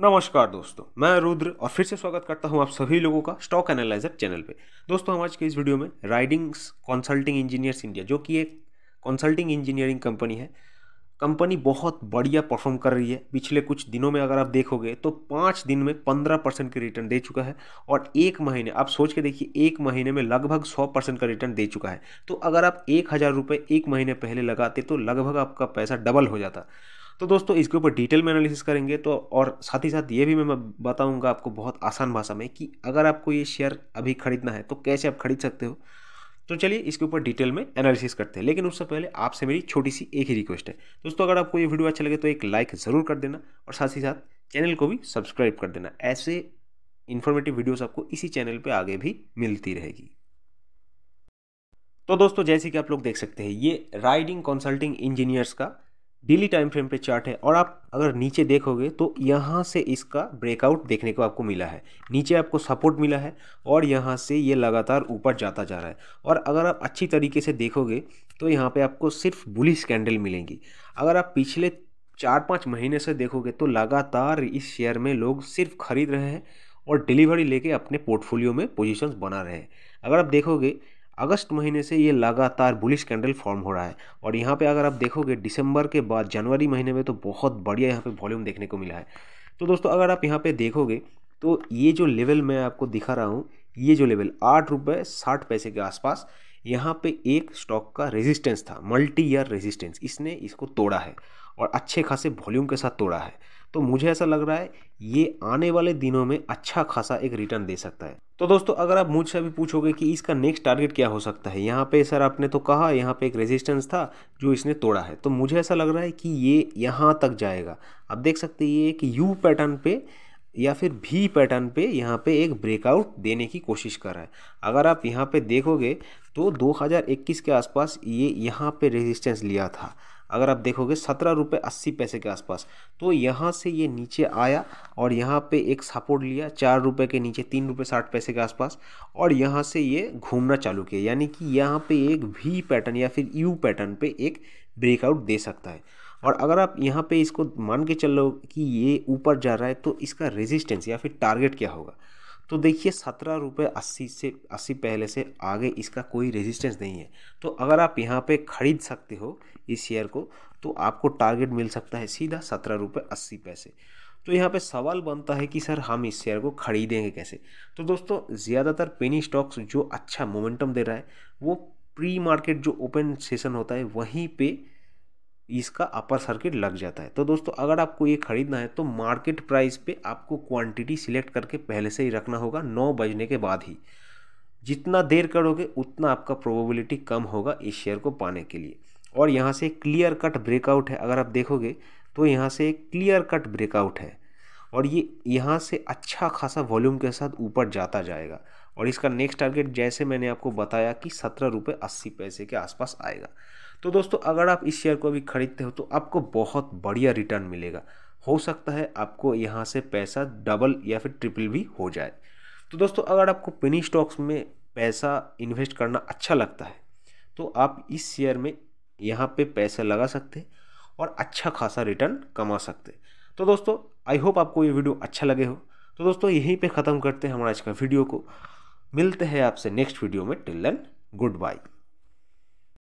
नमस्कार दोस्तों मैं रुद्र और फिर से स्वागत करता हूं आप सभी लोगों का स्टॉक एनालाइजर चैनल पे दोस्तों हम आज के इस वीडियो में राइडिंग्स कंसल्टिंग इंजीनियर्स इंडिया जो कि एक कंसल्टिंग इंजीनियरिंग कंपनी है कंपनी बहुत बढ़िया परफॉर्म कर रही है पिछले कुछ दिनों में अगर आप देखोगे तो पाँच दिन में पंद्रह परसेंट की रिटर्न दे चुका है और एक महीने आप सोच के देखिए एक महीने में लगभग सौ परसेंट का रिटर्न दे चुका है तो अगर आप एक हज़ार रुपये एक महीने पहले लगाते तो लगभग आपका पैसा डबल हो जाता तो दोस्तों इसके ऊपर डिटेल में एनालिसिस करेंगे तो और साथ ही साथ ये भी मैं बताऊँगा आपको बहुत आसान भाषा में कि अगर आपको ये शेयर अभी खरीदना है तो कैसे आप खरीद सकते हो तो चलिए इसके ऊपर डिटेल में एनालिसिस करते हैं लेकिन उससे पहले आपसे मेरी छोटी सी एक ही रिक्वेस्ट है दोस्तों अगर आपको ये वीडियो अच्छा लगे तो एक लाइक ज़रूर कर देना और साथ ही साथ चैनल को भी सब्सक्राइब कर देना ऐसे इन्फॉर्मेटिव वीडियोस आपको इसी चैनल पे आगे भी मिलती रहेगी तो दोस्तों जैसे कि आप लोग देख सकते हैं ये राइडिंग कंसल्टिंग इंजीनियर्स का डेली टाइम फ्रेम पे चार्ट है और आप अगर नीचे देखोगे तो यहाँ से इसका ब्रेकआउट देखने को आपको मिला है नीचे आपको सपोर्ट मिला है और यहाँ से ये लगातार ऊपर जाता जा रहा है और अगर आप अच्छी तरीके से देखोगे तो यहाँ पे आपको सिर्फ बुलिस कैंडल मिलेंगी अगर आप पिछले चार पाँच महीने से देखोगे तो लगातार इस शेयर में लोग सिर्फ खरीद रहे हैं और डिलीवरी लेके अपने पोर्टफोलियो में पोजीशंस बना रहे हैं अगर आप देखोगे अगस्त महीने से ये लगातार बुलिश कैंडल फॉर्म हो रहा है और यहाँ पे अगर आप देखोगे दिसंबर के बाद जनवरी महीने में तो बहुत बढ़िया यहाँ पे वॉल्यूम देखने को मिला है तो दोस्तों अगर आप यहाँ पे देखोगे तो ये जो लेवल मैं आपको दिखा रहा हूँ ये जो लेवल आठ रुपये साठ पैसे के आसपास यहाँ पे एक स्टॉक का रेजिस्टेंस था मल्टी ईयर रेजिस्टेंस इसने इसको तोड़ा है और अच्छे खासे वॉल्यूम के साथ तोड़ा है तो मुझे ऐसा लग रहा है ये आने वाले दिनों में अच्छा खासा एक रिटर्न दे सकता है तो दोस्तों अगर आप मुझसे अभी पूछोगे कि इसका नेक्स्ट टारगेट क्या हो सकता है यहाँ पे सर आपने तो कहा यहाँ पे एक रेजिस्टेंस था जो इसने तोड़ा है तो मुझे ऐसा लग रहा है कि ये यहाँ तक जाएगा आप देख सकते ये कि यू पैटर्न पर या फिर भी पैटर्न पे यहाँ पे एक ब्रेकआउट देने की कोशिश कर रहा है अगर आप यहाँ पे देखोगे तो 2021 के आसपास ये यहाँ पे रेजिस्टेंस लिया था अगर आप देखोगे सत्रह रुपये अस्सी पैसे के आसपास तो यहाँ से ये नीचे आया और यहाँ पे एक सपोर्ट लिया चार रुपये के नीचे तीन रुपये साठ पैसे के आसपास और यहाँ से ये घूमना चालू किया यानी कि यहाँ पे एक वी पैटर्न या फिर यू पैटर्न पे एक ब्रेकआउट दे सकता है और अगर आप यहाँ पे इसको मान के चलो कि ये ऊपर जा रहा है तो इसका रेजिस्टेंस या फिर टारगेट क्या होगा तो देखिए सत्रह रुपये अस्सी से अस्सी पहले से आगे इसका कोई रेजिस्टेंस नहीं है तो अगर आप यहाँ पे ख़रीद सकते हो इस शेयर को तो आपको टारगेट मिल सकता है सीधा सत्रह रुपये अस्सी पैसे तो यहाँ पे सवाल बनता है कि सर हम इस शेयर को ख़रीदेंगे कैसे तो दोस्तों ज़्यादातर पेनी स्टॉक्स जो अच्छा मोमेंटम दे रहा है वो प्री मार्केट जो ओपन सेशन होता है वहीं पर इसका अपर सर्किट लग जाता है तो दोस्तों अगर आपको ये ख़रीदना है तो मार्केट प्राइस पे आपको क्वांटिटी सिलेक्ट करके पहले से ही रखना होगा नौ बजने के बाद ही जितना देर करोगे उतना आपका प्रोबेबिलिटी कम होगा इस शेयर को पाने के लिए और यहाँ से क्लियर कट ब्रेकआउट है अगर आप देखोगे तो यहाँ से एक क्लियर कट ब्रेकआउट है और ये यहाँ से अच्छा खासा वॉल्यूम के साथ ऊपर जाता जाएगा और इसका नेक्स्ट टारगेट जैसे मैंने आपको बताया कि सत्रह रुपये अस्सी पैसे के आसपास आएगा तो दोस्तों अगर आप इस शेयर को अभी खरीदते हो तो आपको बहुत बढ़िया रिटर्न मिलेगा हो सकता है आपको यहाँ से पैसा डबल या फिर ट्रिपल भी हो जाए तो दोस्तों अगर आपको पिनी स्टॉक्स में पैसा इन्वेस्ट करना अच्छा लगता है तो आप इस शेयर में यहाँ पे पैसा लगा सकते हैं और अच्छा खासा रिटर्न कमा सकते तो दोस्तों आई होप आपको ये वीडियो अच्छा लगे हो तो दोस्तों यहीं पे ख़त्म करते हैं हमारा आज का वीडियो को मिलते हैं आपसे नेक्स्ट वीडियो में टिल देन गुड बाई